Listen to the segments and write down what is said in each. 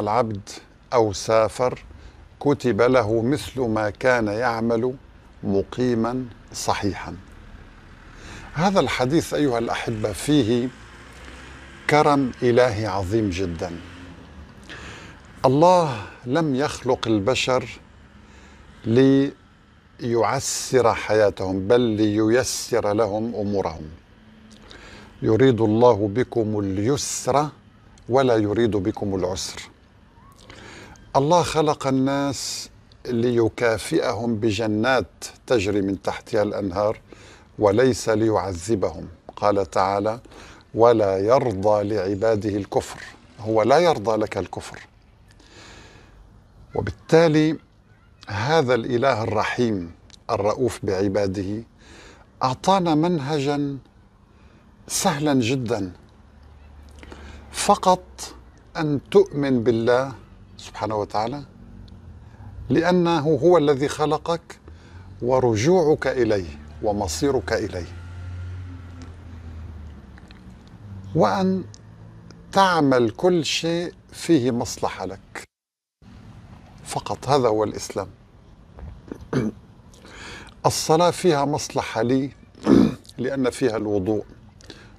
العبد أو سافر كتب له مثل ما كان يعمل مقيما صحيحا هذا الحديث أيها الأحبة فيه كرم إلهي عظيم جدا الله لم يخلق البشر ليعسر حياتهم بل لييسر لهم أمورهم يريد الله بكم اليسر ولا يريد بكم العسر الله خلق الناس ليكافئهم بجنات تجري من تحتها الانهار وليس ليعذبهم قال تعالى ولا يرضى لعباده الكفر هو لا يرضى لك الكفر وبالتالي هذا الاله الرحيم الرؤوف بعباده اعطانا منهجا سهلا جدا فقط ان تؤمن بالله سبحانه وتعالى لأنه هو الذي خلقك ورجوعك إليه ومصيرك إليه وأن تعمل كل شيء فيه مصلحة لك فقط هذا هو الإسلام الصلاة فيها مصلحة لي لأن فيها الوضوء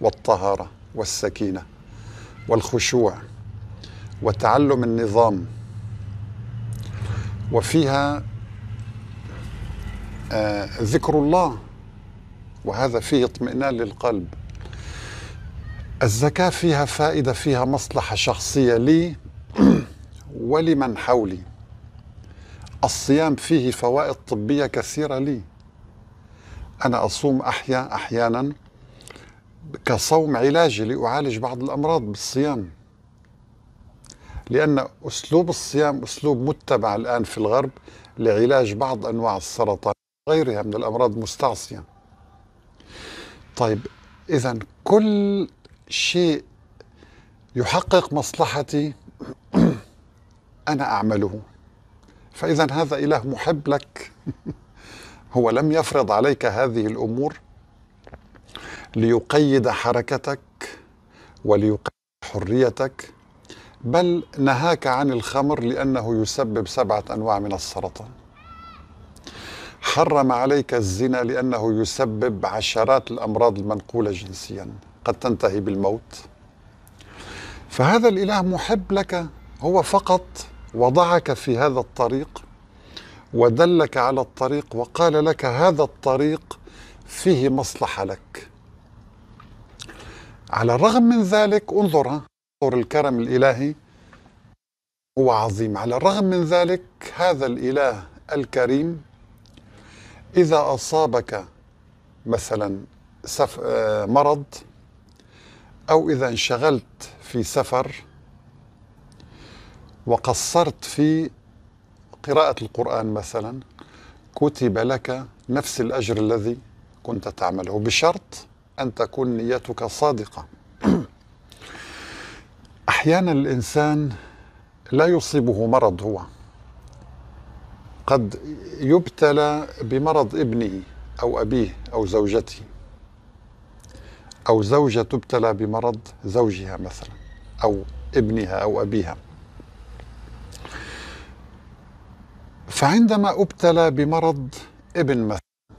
والطهارة والسكينة والخشوع وتعلم النظام وفيها آه ذكر الله وهذا فيه اطمئنان للقلب الزكاة فيها فائدة فيها مصلحة شخصية لي ولمن حولي الصيام فيه فوائد طبية كثيرة لي أنا أصوم أحيا أحيانا كصوم علاجي لأعالج بعض الأمراض بالصيام لأن أسلوب الصيام أسلوب متبع الآن في الغرب لعلاج بعض أنواع السرطان وغيرها من الأمراض المستعصية طيب إذا كل شيء يحقق مصلحتي أنا أعمله فإذا هذا إله محب لك هو لم يفرض عليك هذه الأمور ليقيد حركتك وليقيد حريتك بل نهاك عن الخمر لأنه يسبب سبعة أنواع من السرطان حرم عليك الزنا لأنه يسبب عشرات الأمراض المنقولة جنسيا قد تنتهي بالموت فهذا الإله محب لك هو فقط وضعك في هذا الطريق ودلك على الطريق وقال لك هذا الطريق فيه مصلحة لك على الرغم من ذلك انظر انظر الكرم الإلهي هو عظيم على الرغم من ذلك هذا الإله الكريم إذا أصابك مثلا سف... آه، مرض أو إذا انشغلت في سفر وقصرت في قراءة القرآن مثلا كتب لك نفس الأجر الذي كنت تعمله بشرط أن تكون نيتك صادقة احيانا الانسان لا يصيبه مرض هو قد يبتلى بمرض ابنه او ابيه او زوجته او زوجه تبتلى بمرض زوجها مثلا او ابنها او ابيها فعندما ابتلى بمرض ابن مثلا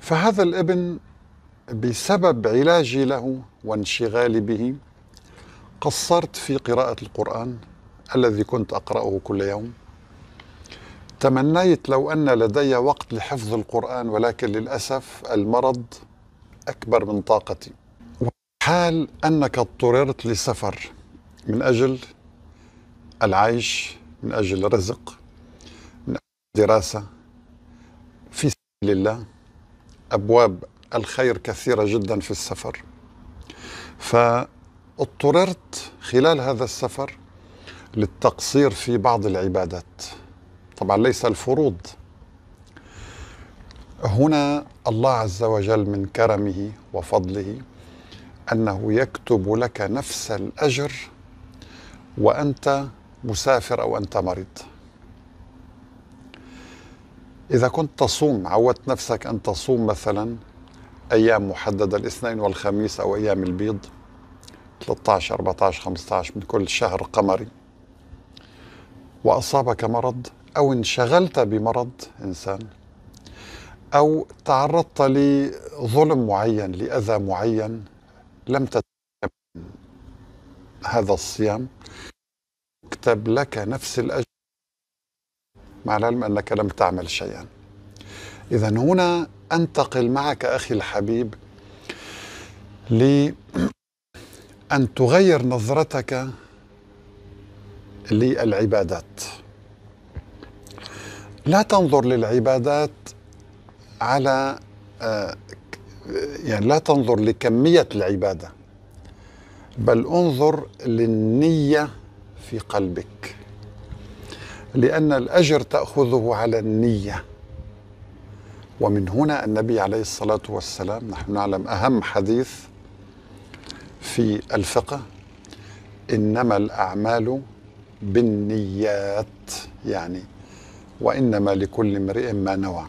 فهذا الابن بسبب علاجي له وانشغالي به قصرت في قراءة القرآن الذي كنت أقرأه كل يوم تمنيت لو أن لدي وقت لحفظ القرآن ولكن للأسف المرض أكبر من طاقتي حال أنك اضطررت لسفر من أجل العيش من أجل رزق من أجل دراسة في سبيل الله أبواب الخير كثيرة جدا في السفر ف اضطررت خلال هذا السفر للتقصير في بعض العبادات طبعا ليس الفروض هنا الله عز وجل من كرمه وفضله انه يكتب لك نفس الاجر وانت مسافر او انت مريض اذا كنت تصوم عودت نفسك ان تصوم مثلا ايام محدده الاثنين والخميس او ايام البيض 13 14 15 من كل شهر قمري واصابك مرض او انشغلت بمرض انسان او تعرضت لظلم معين لاذى معين لم تتم هذا الصيام اكتب لك نفس الاجر مع العلم انك لم تعمل شيئا اذا هنا انتقل معك اخي الحبيب ل أن تغير نظرتك للعبادات لا تنظر للعبادات على آه، يعني لا تنظر لكمية العبادة بل انظر للنية في قلبك لأن الأجر تأخذه على النية ومن هنا النبي عليه الصلاة والسلام نحن نعلم أهم حديث في الفقه انما الاعمال بالنيات يعني وانما لكل امرئ ما نوى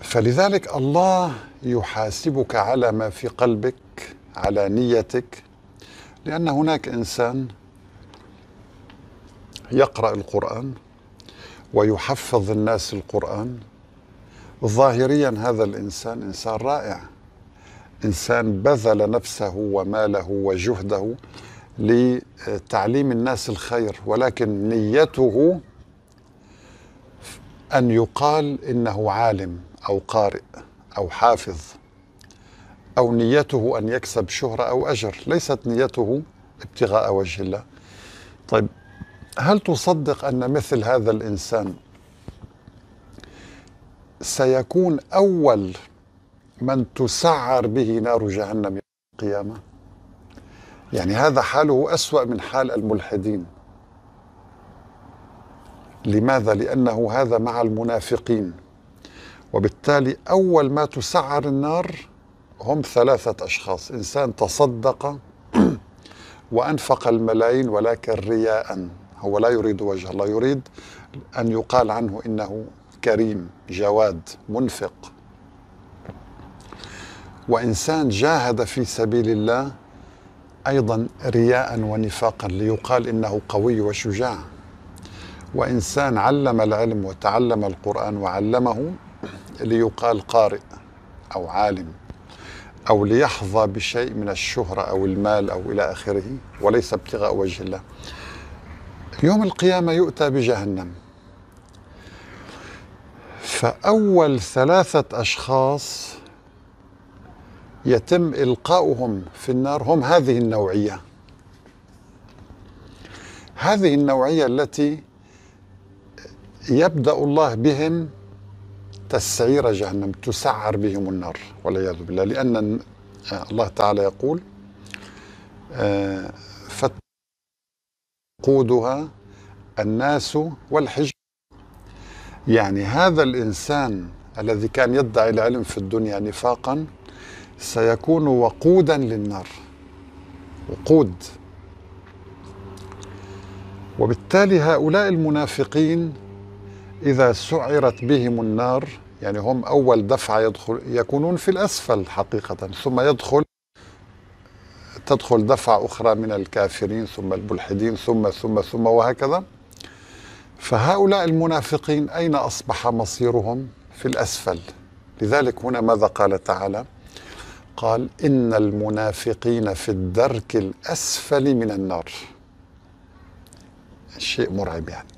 فلذلك الله يحاسبك على ما في قلبك على نيتك لان هناك انسان يقرا القران ويحفظ الناس القران ظاهريا هذا الانسان انسان رائع انسان بذل نفسه وماله وجهده لتعليم الناس الخير ولكن نيته ان يقال انه عالم او قارئ او حافظ او نيته ان يكسب شهره او اجر ليست نيته ابتغاء وجه الله طيب هل تصدق ان مثل هذا الانسان سيكون اول من تسعر به نار جهنم يوم القيامة يعني هذا حاله أسوأ من حال الملحدين لماذا؟ لأنه هذا مع المنافقين وبالتالي أول ما تسعر النار هم ثلاثة أشخاص إنسان تصدق وأنفق الملايين ولكن رياء هو لا يريد وجه الله يريد أن يقال عنه إنه كريم جواد منفق وإنسان جاهد في سبيل الله أيضا رياء ونفاقا ليقال إنه قوي وشجاع وإنسان علم العلم وتعلم القرآن وعلمه ليقال قارئ أو عالم أو ليحظى بشيء من الشهرة أو المال أو إلى آخره وليس ابتغاء وجه الله يوم القيامة يؤتى بجهنم فأول ثلاثة أشخاص يتم إلقاؤهم في النار هم هذه النوعية هذه النوعية التي يبدأ الله بهم تسعير جهنم تسعر بهم النار والعياذ بالله لأن الله تعالى يقول آه، فتقودها الناس والحجر يعني هذا الإنسان الذي كان يدعي العلم في الدنيا نفاقا سيكون وقودا للنار وقود وبالتالي هؤلاء المنافقين إذا سعرت بهم النار يعني هم أول دفعة يدخل يكونون في الأسفل حقيقة ثم يدخل تدخل دفعة أخرى من الكافرين ثم الملحدين ثم ثم ثم وهكذا فهؤلاء المنافقين أين أصبح مصيرهم في الأسفل لذلك هنا ماذا قال تعالى قال إن المنافقين في الدرك الأسفل من النار شيء مرعب يعني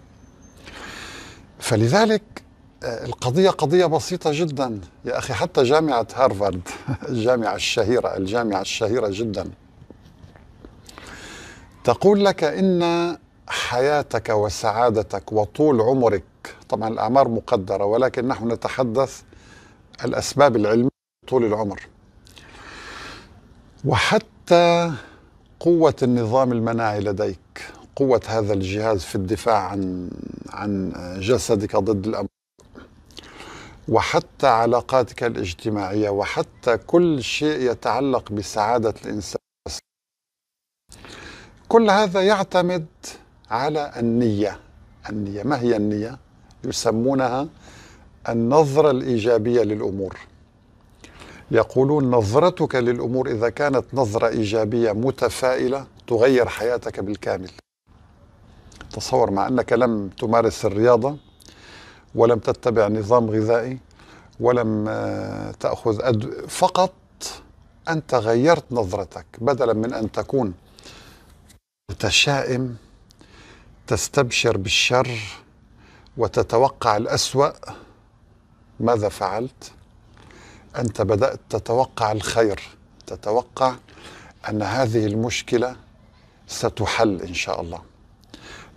فلذلك آه، القضية قضية بسيطة جدا يا أخي حتى جامعة هارفارد الجامعة الشهيرة الجامعة الشهيرة جدا تقول لك إن حياتك وسعادتك وطول عمرك طبعا الأعمار مقدرة ولكن نحن نتحدث الأسباب العلمية طول العمر وحتى قوة النظام المناعي لديك قوة هذا الجهاز في الدفاع عن عن جسدك ضد الأمراض وحتى علاقاتك الاجتماعية وحتى كل شيء يتعلق بسعادة الإنسان كل هذا يعتمد على النية النية ما هي النية؟ يسمونها النظرة الإيجابية للأمور يقولون نظرتك للأمور إذا كانت نظرة إيجابية متفائلة تغير حياتك بالكامل تصور مع أنك لم تمارس الرياضة ولم تتبع نظام غذائي ولم آه، تأخذ أد... فقط أنت غيرت نظرتك بدلا من أن تكون متشائم تستبشر بالشر وتتوقع الأسوأ ماذا فعلت؟ أنت بدأت تتوقع الخير تتوقع أن هذه المشكلة ستحل إن شاء الله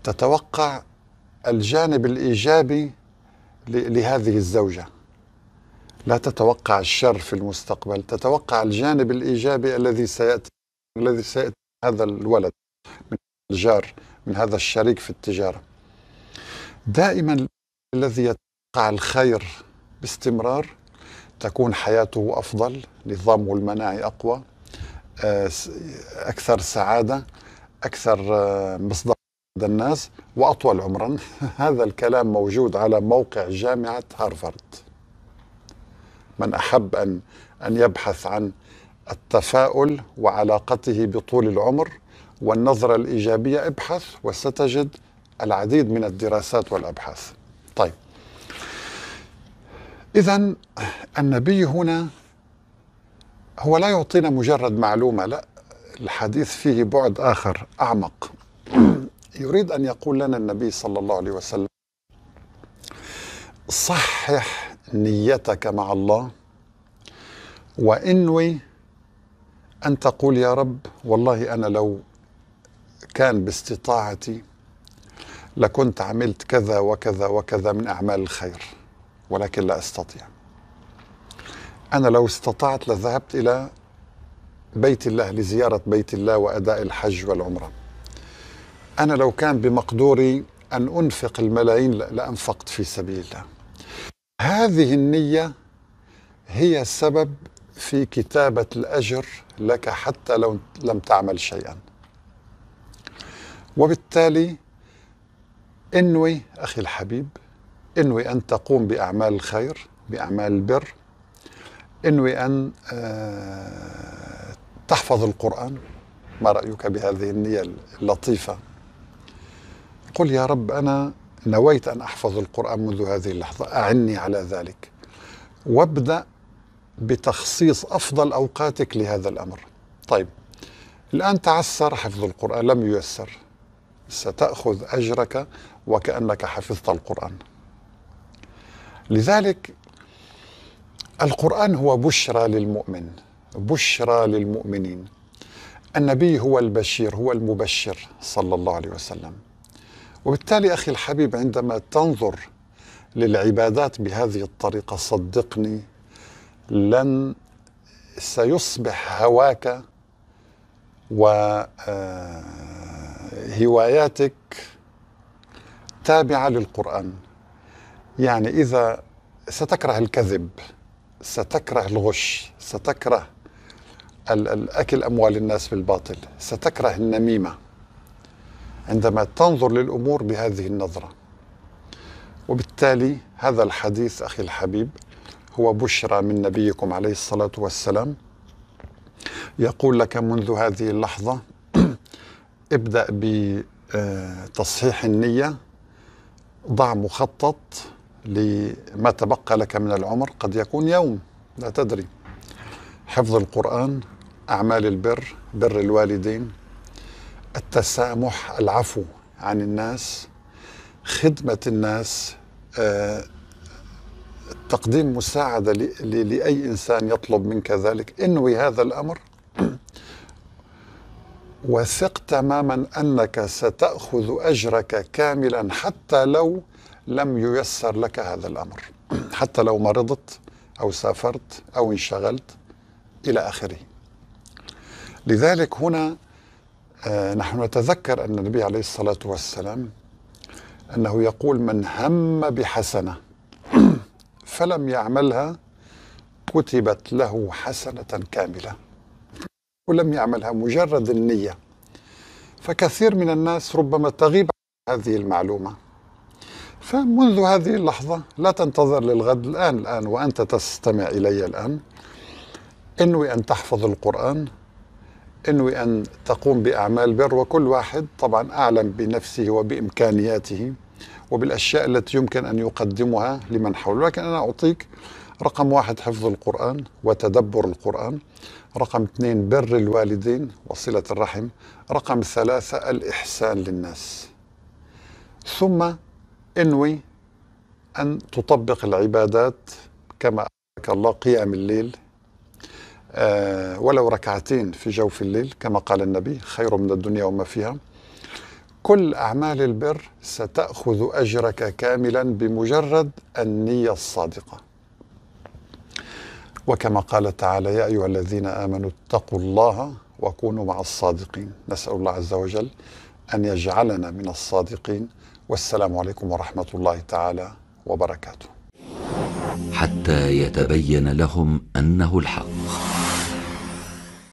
تتوقع الجانب الإيجابي لهذه الزوجة لا تتوقع الشر في المستقبل تتوقع الجانب الإيجابي الذي سيأتي الذي سيأتي هذا الولد من الجار من هذا الشريك في التجارة دائما الذي يتوقع الخير باستمرار تكون حياته أفضل نظامه المناعي أقوى آه، أكثر سعادة أكثر آه، مصداقية لدى الناس وأطول عمرا هذا الكلام موجود على موقع جامعة هارفارد من أحب أن أن يبحث عن التفاؤل وعلاقته بطول العمر والنظرة الإيجابية ابحث وستجد العديد من الدراسات والأبحاث طيب إذا النبي هنا هو لا يعطينا مجرد معلومة لا الحديث فيه بعد آخر أعمق يريد أن يقول لنا النبي صلى الله عليه وسلم صحح نيتك مع الله وانوي ان تقول يا رب والله انا لو كان باستطاعتي لكنت عملت كذا وكذا وكذا من اعمال الخير ولكن لا أستطيع أنا لو استطعت لذهبت إلى بيت الله لزيارة بيت الله وأداء الحج والعمرة أنا لو كان بمقدوري أن أنفق الملايين لأنفقت في سبيل الله هذه النية هي السبب في كتابة الأجر لك حتى لو لم تعمل شيئا وبالتالي انوي أخي الحبيب انوي أن تقوم بأعمال الخير بأعمال البر انوي أن آه، تحفظ القرآن ما رأيك بهذه النية اللطيفة قل يا رب أنا نويت أن أحفظ القرآن منذ هذه اللحظة أعني على ذلك وابدأ بتخصيص أفضل أوقاتك لهذا الأمر طيب الآن تعسر حفظ القرآن لم ييسر ستأخذ أجرك وكأنك حفظت القرآن لذلك القرآن هو بشرى للمؤمن بشرى للمؤمنين النبي هو البشير هو المبشر صلى الله عليه وسلم وبالتالي أخي الحبيب عندما تنظر للعبادات بهذه الطريقة صدقني لن سيصبح هواك وهواياتك آه، تابعة للقرآن يعني إذا ستكره الكذب ستكره الغش ستكره الأكل أموال الناس بالباطل ستكره النميمة عندما تنظر للأمور بهذه النظرة وبالتالي هذا الحديث أخي الحبيب هو بشرى من نبيكم عليه الصلاة والسلام يقول لك منذ هذه اللحظة ابدأ بتصحيح النية ضع مخطط لما تبقى لك من العمر قد يكون يوم لا تدري حفظ القرآن أعمال البر بر الوالدين التسامح العفو عن الناس خدمة الناس آه، تقديم مساعدة لأي إنسان يطلب منك ذلك انوي هذا الأمر وثق تماما أنك ستأخذ أجرك كاملا حتى لو لم ييسر لك هذا الامر حتى لو مرضت او سافرت او انشغلت الى اخره لذلك هنا آه، نحن نتذكر ان النبي عليه الصلاه والسلام انه يقول من هم بحسنه فلم يعملها كتبت له حسنه كامله ولم يعملها مجرد النيه فكثير من الناس ربما تغيب هذه المعلومه فمنذ هذه اللحظة لا تنتظر للغد الآن الآن وأنت تستمع إلي الآن انوي أن تحفظ القرآن انوي أن تقوم بأعمال بر وكل واحد طبعا أعلم بنفسه وبإمكانياته وبالأشياء التي يمكن أن يقدمها لمن حوله لكن أنا أعطيك رقم واحد حفظ القرآن وتدبر القرآن رقم اثنين بر الوالدين وصلة الرحم رقم ثلاثة الإحسان للناس ثم انوي أن تطبق العبادات كما أمرك الله قيام الليل آه، ولو ركعتين في جوف الليل كما قال النبي خير من الدنيا وما فيها كل أعمال البر ستأخذ أجرك كاملا بمجرد النية الصادقة وكما قال تعالى يا أيها الذين آمنوا اتقوا الله وكونوا مع الصادقين نسأل الله عز وجل أن يجعلنا من الصادقين والسلام عليكم ورحمه الله تعالى وبركاته حتى يتبين لهم انه الحق